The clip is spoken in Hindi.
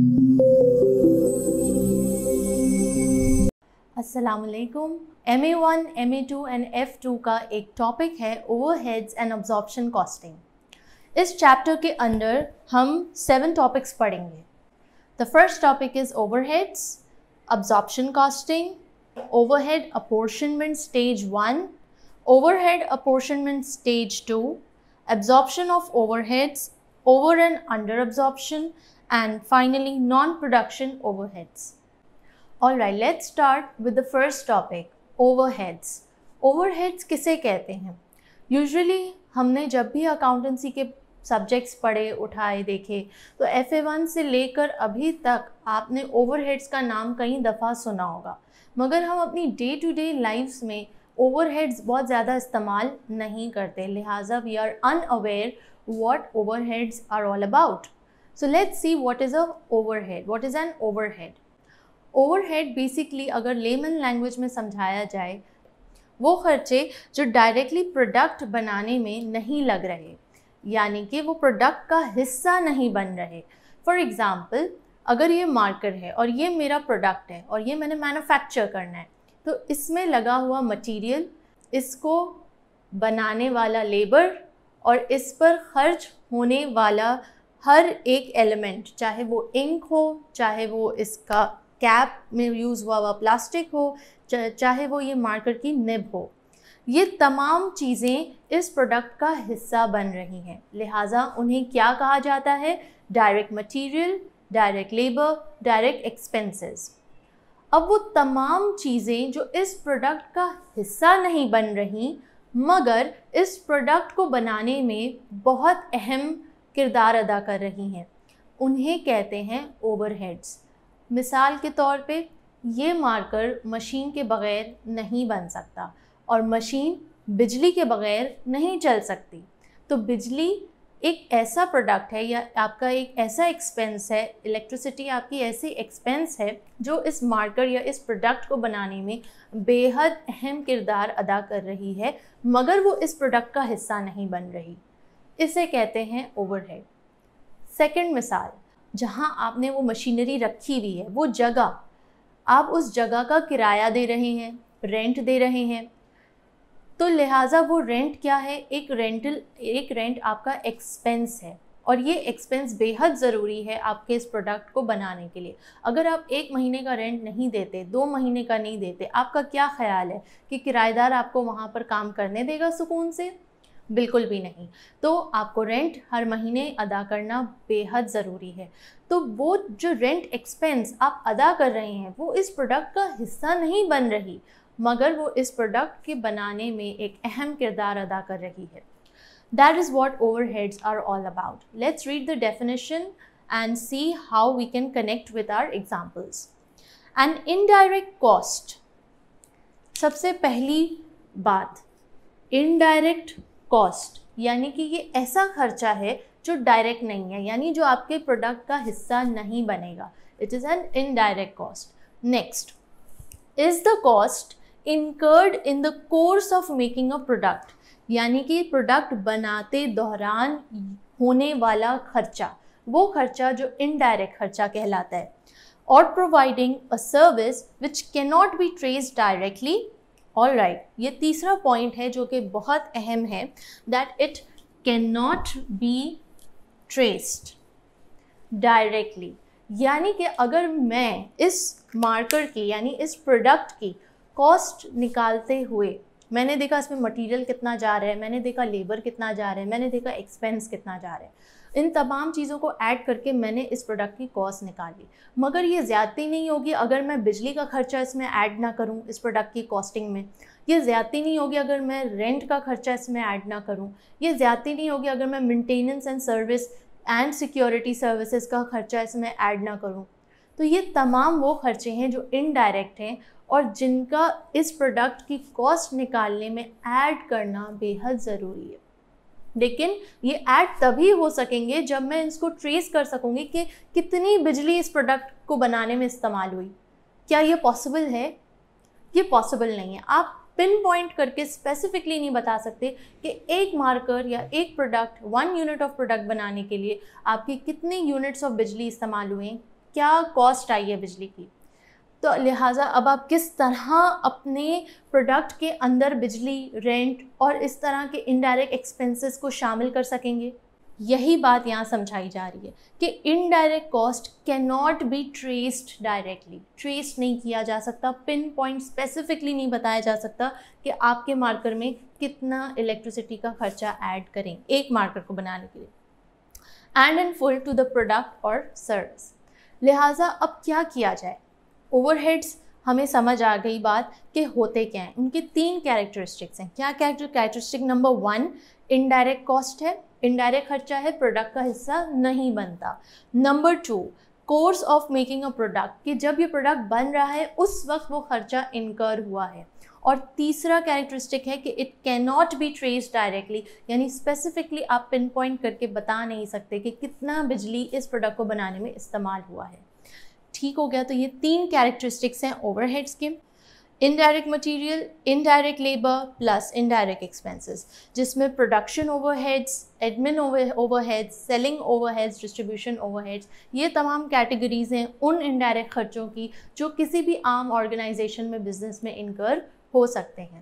M A one M A two and F two का एक टॉपिक है overheads and absorption costing इस चैप्टर के अंदर हम सेवन टॉपिक्स पढ़ेंगे the first topic is overheads absorption costing overhead apportionment stage one overhead apportionment stage two of overheads over and under absorption and finally non-production overheads. All right, let's start with the first topic, overheads. Overheads किसे कहते हैं Usually हमने जब भी accountancy के subjects पढ़े उठाए देखे तो एफ वन से लेकर अभी तक आपने overheads का नाम कई दफ़ा सुना होगा मगर हम अपनी day to day lives में overheads बहुत ज़्यादा इस्तेमाल नहीं करते लिहाजा we are unaware what overheads are all about. So let's what is a overhead what is an overhead overhead basically अगर लेमन लैंग्वेज में समझाया जाए वो खर्चे जो डायरेक्टली प्रोडक्ट बनाने में नहीं लग रहे यानी कि वो प्रोडक्ट का हिस्सा नहीं बन रहे फॉर एग्ज़ाम्पल अगर ये मार्कर है और ये मेरा प्रोडक्ट है और ये मैंने मैनुफैक्चर करना है तो इसमें लगा हुआ मटीरियल इसको बनाने वाला लेबर और इस पर खर्च होने वाला हर एक एलिमेंट चाहे वो इंक हो चाहे वो इसका कैप में यूज़ हुआ हुआ प्लास्टिक हो चाहे वो ये मार्कर की निब हो ये तमाम चीज़ें इस प्रोडक्ट का हिस्सा बन रही हैं लिहाजा उन्हें क्या कहा जाता है direct material direct labour direct expenses अब वो तमाम चीज़ें जो इस प्रोडक्ट का हिस्सा नहीं बन रही मगर इस प्रोडक्ट को बनाने में बहुत अहम किरदार अदा कर रही हैं उन्हें कहते हैं ओवरहेड्स मिसाल के तौर पे ये मार्कर मशीन के बगैर नहीं बन सकता और मशीन बिजली के बगैर नहीं चल सकती तो बिजली एक ऐसा प्रोडक्ट है या आपका एक ऐसा एक्सपेंस है इलेक्ट्रिसिटी आपकी ऐसी एक्सपेंस है जो इस मार्कर या इस प्रोडक्ट को बनाने में बेहद अहम किरदार अदा कर रही है मगर वो इस प्रोडक्ट का हिस्सा नहीं बन रही इसे कहते हैं ओवरहेड सेकंड मिसाल जहाँ आपने वो मशीनरी रखी हुई है वो जगह आप उस जगह का किराया दे रहे हैं रेंट दे रहे हैं तो लिहाजा वो रेंट क्या है एक रेंटल एक रेंट आपका एक्सपेंस है और ये एक्सपेंस बेहद ज़रूरी है आपके इस प्रोडक्ट को बनाने के लिए अगर आप एक महीने का रेंट नहीं देते दो महीने का नहीं देते आपका क्या ख्याल है कि किराएदार आपको वहाँ पर काम करने देगा सुकून से बिल्कुल भी नहीं तो आपको रेंट हर महीने अदा करना बेहद ज़रूरी है तो वो जो रेंट एक्सपेंस आप अदा कर रहे हैं वो इस प्रोडक्ट का हिस्सा नहीं बन रही मगर वो इस प्रोडक्ट के बनाने में एक अहम किरदार अदा कर रही है that is what overheads are all about let's read the definition and see how we can connect with our examples and indirect cost सबसे पहली बात इनडायरेक्ट कॉस्ट यानी कि ये ऐसा खर्चा है जो डायरेक्ट नहीं है यानी जो आपके प्रोडक्ट का हिस्सा नहीं बनेगा it is an indirect cost next is the cost incurred in the course of making a product यानी कि प्रोडक्ट बनाते दौरान होने वाला खर्चा वो खर्चा जो इनडायरेक्ट खर्चा कहलाता है और providing a service which cannot be trace directly all right ये तीसरा पॉइंट है जो कि बहुत अहम है that it can not be traced directly यानी कि अगर मैं इस मार्कर की यानी इस प्रोडक्ट की कॉस्ट निकालते हुए मैंने देखा इसमें मटेरियल कितना जा रहा है मैंने देखा लेबर कितना जा रहा है मैंने देखा एक्सपेंस कितना जा रहा है इन तमाम चीज़ों को ऐड करके मैंने इस प्रोडक्ट की कॉस्ट निकाली मगर ये ज़्यादती नहीं होगी अगर मैं बिजली का खर्चा इसमें ऐड ना करूँ इस प्रोडक्ट की कॉस्टिंग में ये ज़्यादती नहीं होगी अगर मैं रेंट का खर्चा इसमें ऐड ना करूँ ये ज़्यादती नहीं होगी अगर मैं maintenance and service and security services का खर्चा इसमें ऐड ना करूँ तो ये तमाम वो खर्चे हैं जो इनडायरेक्ट हैं और जिनका इस प्रोडक्ट की कॉस्ट निकालने में ऐड करना बेहद ज़रूरी है लेकिन ये ऐड तभी हो सकेंगे जब मैं इसको ट्रेस कर सकूँगी कि कितनी बिजली इस प्रोडक्ट को बनाने में इस्तेमाल हुई क्या ये पॉसिबल है ये पॉसिबल नहीं है आप पिन पॉइंट करके स्पेसिफिकली नहीं बता सकते कि एक मार्कर या एक product one unit of product बनाने के लिए आपकी कितनी यूनिट्स ऑफ बिजली इस्तेमाल हुए क्या कॉस्ट आई है बिजली की तो लिहाजा अब आप किस तरह अपने प्रोडक्ट के अंदर बिजली रेंट और इस तरह के इनडायरेक्ट एक्सपेंसेस को शामिल कर सकेंगे यही बात यहाँ समझाई जा रही है कि indirect cost can not be traced directly trace नहीं किया जा सकता पिन पॉइंट स्पेसिफिकली नहीं बताया जा सकता कि आपके मार्कर में कितना इलेक्ट्रिसिटी का खर्चा ऐड करें एक मार्कर को बनाने के लिए and and full to the product और सर्विस लिहाजा अब क्या किया जाए ओवरहेड्स हमें समझ आ गई बात कि होते क्या हैं उनके तीन कैरेक्टरिस्टिक्स हैं क्या character characteristic number one indirect cost है इनडायरेक्ट खर्चा है प्रोडक्ट का हिस्सा नहीं बनता number two course of making a product कि जब ये प्रोडक्ट बन रहा है उस वक्त वो खर्चा इनकर हुआ है और तीसरा कैरेक्टरिस्टिक है कि it can not be trace directly यानी स्पेसिफिकली आप पिन पॉइंट करके बता नहीं सकते कि कितना बिजली इस प्रोडक्ट को बनाने में इस्तेमाल हुआ है ठीक हो गया तो ये तीन कैरेक्टरिस्टिक्स हैं ओवरहेड्स के indirect material indirect labour plus indirect expenses जिसमें production overheads admin overheads selling overheads distribution overheads ये तमाम कैटेगरीज हैं उन इनडायरेक्ट खर्चों की जो किसी भी आम ऑर्गेनाइजेशन में बिजनेस में इनकर हो सकते हैं